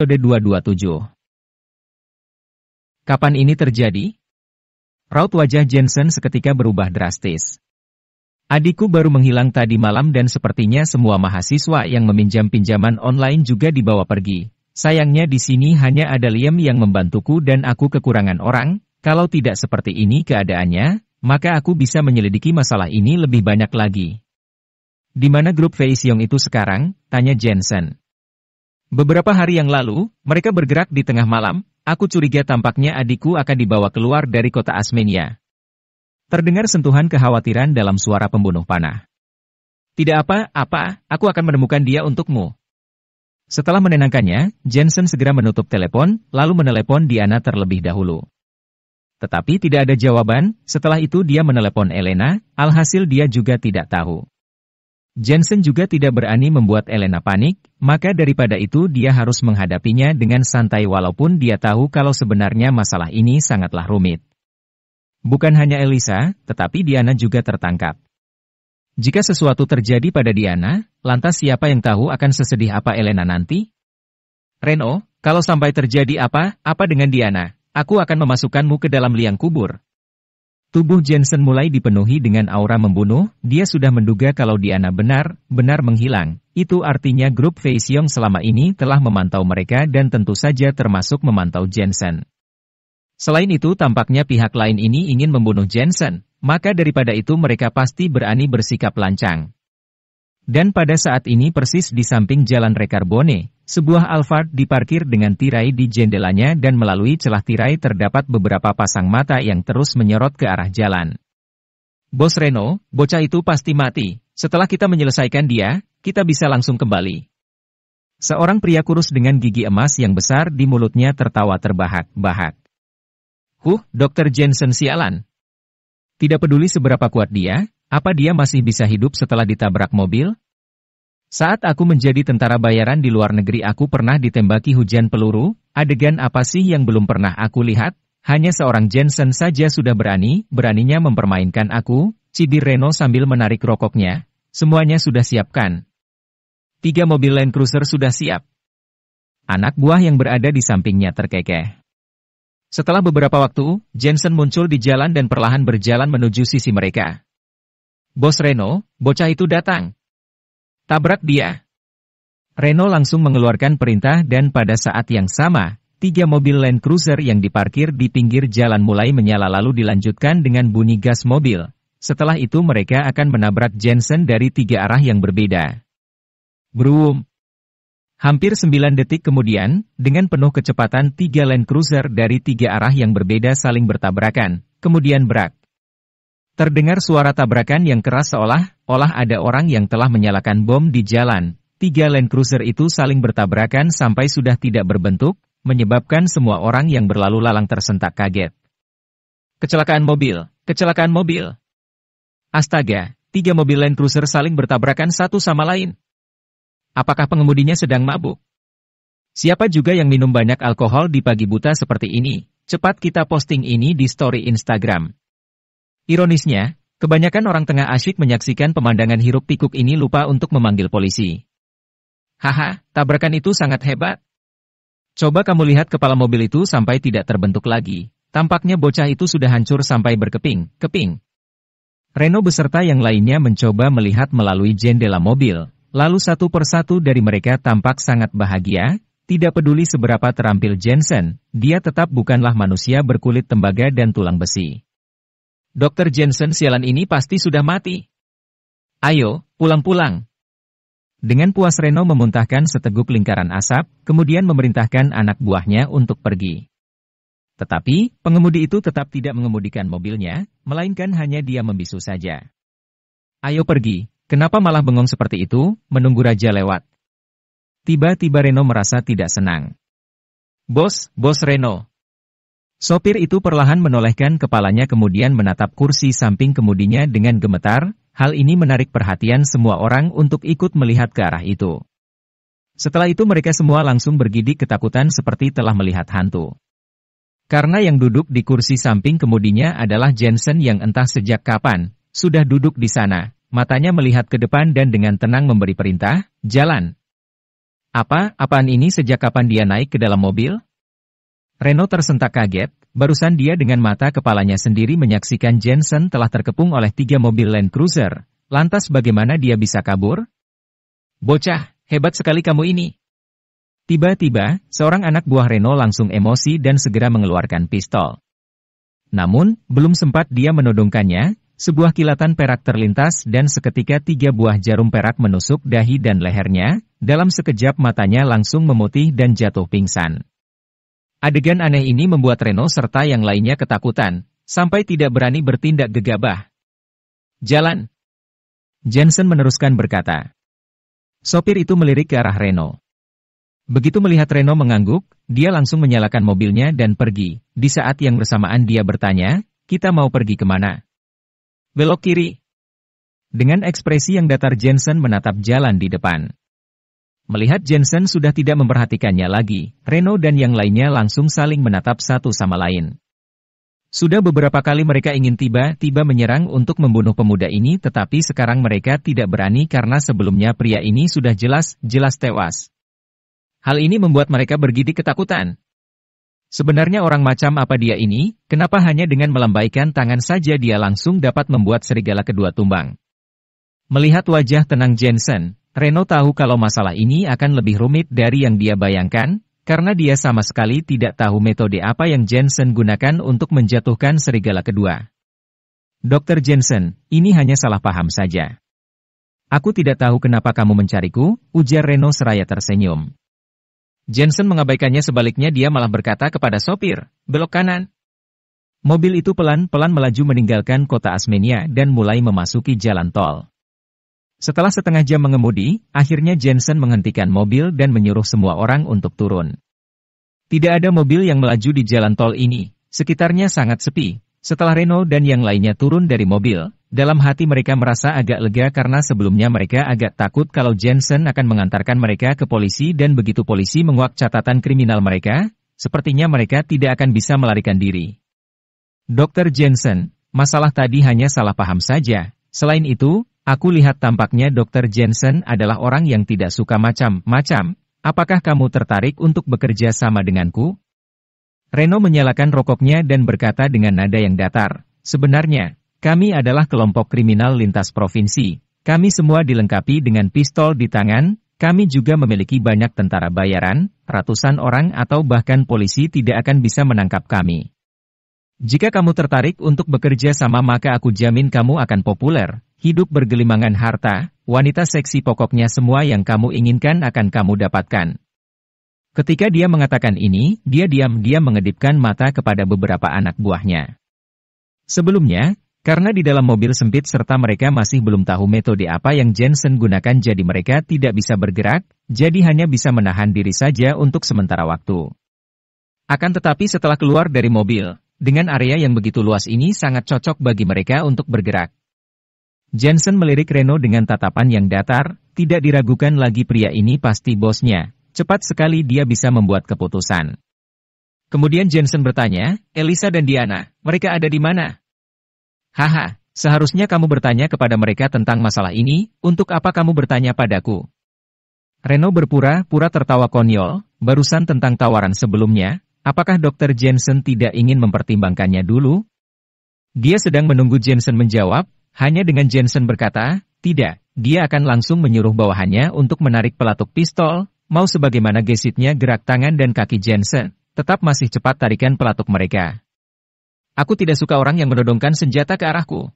Kode 227. Kapan ini terjadi? Raut wajah Jensen seketika berubah drastis. Adikku baru menghilang tadi malam dan sepertinya semua mahasiswa yang meminjam pinjaman online juga dibawa pergi. Sayangnya di sini hanya ada Liam yang membantuku dan aku kekurangan orang, kalau tidak seperti ini keadaannya, maka aku bisa menyelidiki masalah ini lebih banyak lagi. Di mana grup Fei Xiong itu sekarang? Tanya Jensen. Beberapa hari yang lalu, mereka bergerak di tengah malam, aku curiga tampaknya adikku akan dibawa keluar dari kota Asmenia. Terdengar sentuhan kekhawatiran dalam suara pembunuh panah. Tidak apa-apa, aku akan menemukan dia untukmu. Setelah menenangkannya, Jensen segera menutup telepon, lalu menelepon Diana terlebih dahulu. Tetapi tidak ada jawaban, setelah itu dia menelepon Elena, alhasil dia juga tidak tahu. Jensen juga tidak berani membuat Elena panik, maka daripada itu dia harus menghadapinya dengan santai walaupun dia tahu kalau sebenarnya masalah ini sangatlah rumit. Bukan hanya Elisa, tetapi Diana juga tertangkap. Jika sesuatu terjadi pada Diana, lantas siapa yang tahu akan sesedih apa Elena nanti? Reno, kalau sampai terjadi apa, apa dengan Diana, aku akan memasukkanmu ke dalam liang kubur. Tubuh Jensen mulai dipenuhi dengan aura membunuh, dia sudah menduga kalau Diana benar, benar menghilang. Itu artinya grup Feixiong selama ini telah memantau mereka dan tentu saja termasuk memantau Jensen. Selain itu tampaknya pihak lain ini ingin membunuh Jensen, maka daripada itu mereka pasti berani bersikap lancang. Dan pada saat ini persis di samping Jalan Rekarbone, sebuah Alphard diparkir dengan tirai di jendelanya dan melalui celah tirai terdapat beberapa pasang mata yang terus menyorot ke arah jalan. Bos Reno, bocah itu pasti mati. Setelah kita menyelesaikan dia, kita bisa langsung kembali. Seorang pria kurus dengan gigi emas yang besar di mulutnya tertawa terbahak-bahak. Huh, Dr. Jensen sialan. Tidak peduli seberapa kuat dia, apa dia masih bisa hidup setelah ditabrak mobil? Saat aku menjadi tentara bayaran di luar negeri aku pernah ditembaki hujan peluru, adegan apa sih yang belum pernah aku lihat? Hanya seorang Jensen saja sudah berani, beraninya mempermainkan aku, cibir Reno sambil menarik rokoknya. Semuanya sudah siapkan. Tiga mobil Land Cruiser sudah siap. Anak buah yang berada di sampingnya terkekeh. Setelah beberapa waktu, Jensen muncul di jalan dan perlahan berjalan menuju sisi mereka. Bos Reno, bocah itu datang. Tabrak dia. Reno langsung mengeluarkan perintah dan pada saat yang sama, tiga mobil Land Cruiser yang diparkir di pinggir jalan mulai menyala lalu dilanjutkan dengan bunyi gas mobil. Setelah itu mereka akan menabrak Jensen dari tiga arah yang berbeda. Brum. Hampir 9 detik kemudian, dengan penuh kecepatan tiga Land Cruiser dari tiga arah yang berbeda saling bertabrakan, kemudian berak. Terdengar suara tabrakan yang keras seolah-olah ada orang yang telah menyalakan bom di jalan. Tiga Land Cruiser itu saling bertabrakan sampai sudah tidak berbentuk, menyebabkan semua orang yang berlalu lalang tersentak kaget. Kecelakaan mobil, kecelakaan mobil. Astaga, tiga mobil Land Cruiser saling bertabrakan satu sama lain. Apakah pengemudinya sedang mabuk? Siapa juga yang minum banyak alkohol di pagi buta seperti ini? Cepat kita posting ini di story Instagram. Ironisnya, kebanyakan orang tengah asyik menyaksikan pemandangan hiruk pikuk ini lupa untuk memanggil polisi. Haha, tabrakan itu sangat hebat. Coba kamu lihat kepala mobil itu sampai tidak terbentuk lagi. Tampaknya bocah itu sudah hancur sampai berkeping, keping. Reno beserta yang lainnya mencoba melihat melalui jendela mobil. Lalu satu persatu dari mereka tampak sangat bahagia, tidak peduli seberapa terampil Jensen, dia tetap bukanlah manusia berkulit tembaga dan tulang besi. Dr. Jensen sialan ini pasti sudah mati. Ayo, pulang-pulang. Dengan puas Reno memuntahkan seteguk lingkaran asap, kemudian memerintahkan anak buahnya untuk pergi. Tetapi, pengemudi itu tetap tidak mengemudikan mobilnya, melainkan hanya dia membisu saja. Ayo pergi, kenapa malah bengong seperti itu, menunggu raja lewat. Tiba-tiba Reno merasa tidak senang. Bos, bos Reno, Sopir itu perlahan menolehkan kepalanya kemudian menatap kursi samping kemudinya dengan gemetar, hal ini menarik perhatian semua orang untuk ikut melihat ke arah itu. Setelah itu mereka semua langsung bergidik ketakutan seperti telah melihat hantu. Karena yang duduk di kursi samping kemudinya adalah Jensen yang entah sejak kapan, sudah duduk di sana, matanya melihat ke depan dan dengan tenang memberi perintah, jalan. Apa, apaan ini sejak kapan dia naik ke dalam mobil? Reno tersentak kaget, barusan dia dengan mata kepalanya sendiri menyaksikan Jensen telah terkepung oleh tiga mobil Land Cruiser. Lantas bagaimana dia bisa kabur? Bocah, hebat sekali kamu ini. Tiba-tiba, seorang anak buah Reno langsung emosi dan segera mengeluarkan pistol. Namun, belum sempat dia menodongkannya, sebuah kilatan perak terlintas dan seketika tiga buah jarum perak menusuk dahi dan lehernya, dalam sekejap matanya langsung memutih dan jatuh pingsan. Adegan aneh ini membuat Reno serta yang lainnya ketakutan, sampai tidak berani bertindak gegabah. Jalan. Jensen meneruskan berkata. Sopir itu melirik ke arah Reno. Begitu melihat Reno mengangguk, dia langsung menyalakan mobilnya dan pergi. Di saat yang bersamaan dia bertanya, kita mau pergi kemana? Belok kiri. Dengan ekspresi yang datar Jensen menatap jalan di depan. Melihat Jensen sudah tidak memperhatikannya lagi, Reno dan yang lainnya langsung saling menatap satu sama lain. Sudah beberapa kali mereka ingin tiba-tiba menyerang untuk membunuh pemuda ini tetapi sekarang mereka tidak berani karena sebelumnya pria ini sudah jelas-jelas tewas. Hal ini membuat mereka bergidik ketakutan. Sebenarnya orang macam apa dia ini, kenapa hanya dengan melambaikan tangan saja dia langsung dapat membuat serigala kedua tumbang. Melihat wajah tenang Jensen, Reno tahu kalau masalah ini akan lebih rumit dari yang dia bayangkan, karena dia sama sekali tidak tahu metode apa yang Jensen gunakan untuk menjatuhkan serigala kedua. Dokter Jensen, ini hanya salah paham saja. Aku tidak tahu kenapa kamu mencariku, ujar Reno seraya tersenyum. Jensen mengabaikannya sebaliknya dia malah berkata kepada sopir, belok kanan. Mobil itu pelan-pelan melaju meninggalkan kota Asmenia dan mulai memasuki jalan tol. Setelah setengah jam mengemudi, akhirnya Jensen menghentikan mobil dan menyuruh semua orang untuk turun. Tidak ada mobil yang melaju di jalan tol ini, sekitarnya sangat sepi. Setelah Reno dan yang lainnya turun dari mobil, dalam hati mereka merasa agak lega karena sebelumnya mereka agak takut kalau Jensen akan mengantarkan mereka ke polisi dan begitu polisi menguak catatan kriminal mereka, sepertinya mereka tidak akan bisa melarikan diri. Dr. Jensen, masalah tadi hanya salah paham saja. Selain itu, Aku lihat tampaknya Dr. Jensen adalah orang yang tidak suka macam-macam. Apakah kamu tertarik untuk bekerja sama denganku? Reno menyalakan rokoknya dan berkata dengan nada yang datar. Sebenarnya, kami adalah kelompok kriminal lintas provinsi. Kami semua dilengkapi dengan pistol di tangan, kami juga memiliki banyak tentara bayaran, ratusan orang atau bahkan polisi tidak akan bisa menangkap kami. Jika kamu tertarik untuk bekerja sama maka aku jamin kamu akan populer, hidup bergelimangan harta, wanita seksi pokoknya semua yang kamu inginkan akan kamu dapatkan. Ketika dia mengatakan ini, dia diam-diam mengedipkan mata kepada beberapa anak buahnya. Sebelumnya, karena di dalam mobil sempit serta mereka masih belum tahu metode apa yang Jensen gunakan jadi mereka tidak bisa bergerak, jadi hanya bisa menahan diri saja untuk sementara waktu. Akan tetapi setelah keluar dari mobil, dengan area yang begitu luas ini sangat cocok bagi mereka untuk bergerak. Jensen melirik Reno dengan tatapan yang datar, tidak diragukan lagi pria ini pasti bosnya. Cepat sekali dia bisa membuat keputusan. Kemudian Jensen bertanya, Elisa dan Diana, mereka ada di mana? Haha, seharusnya kamu bertanya kepada mereka tentang masalah ini, untuk apa kamu bertanya padaku? Reno berpura-pura tertawa konyol, barusan tentang tawaran sebelumnya, Apakah Dr. Jensen tidak ingin mempertimbangkannya dulu? Dia sedang menunggu Jensen menjawab, hanya dengan Jensen berkata, tidak, dia akan langsung menyuruh bawahannya untuk menarik pelatuk pistol, mau sebagaimana gesitnya gerak tangan dan kaki Jensen, tetap masih cepat tarikan pelatuk mereka. Aku tidak suka orang yang menodongkan senjata ke arahku.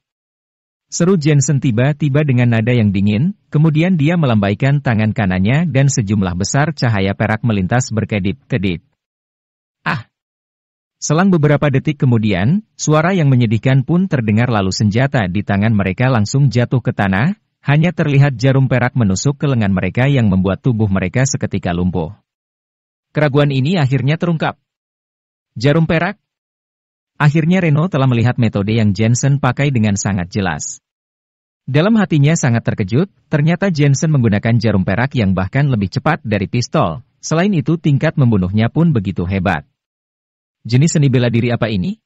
Seru Jensen tiba-tiba dengan nada yang dingin, kemudian dia melambaikan tangan kanannya dan sejumlah besar cahaya perak melintas berkedip-kedip. Selang beberapa detik kemudian, suara yang menyedihkan pun terdengar lalu senjata di tangan mereka langsung jatuh ke tanah, hanya terlihat jarum perak menusuk ke lengan mereka yang membuat tubuh mereka seketika lumpuh. Keraguan ini akhirnya terungkap. Jarum perak? Akhirnya Reno telah melihat metode yang Jensen pakai dengan sangat jelas. Dalam hatinya sangat terkejut, ternyata Jensen menggunakan jarum perak yang bahkan lebih cepat dari pistol. Selain itu tingkat membunuhnya pun begitu hebat. Jenis seni bela diri apa ini?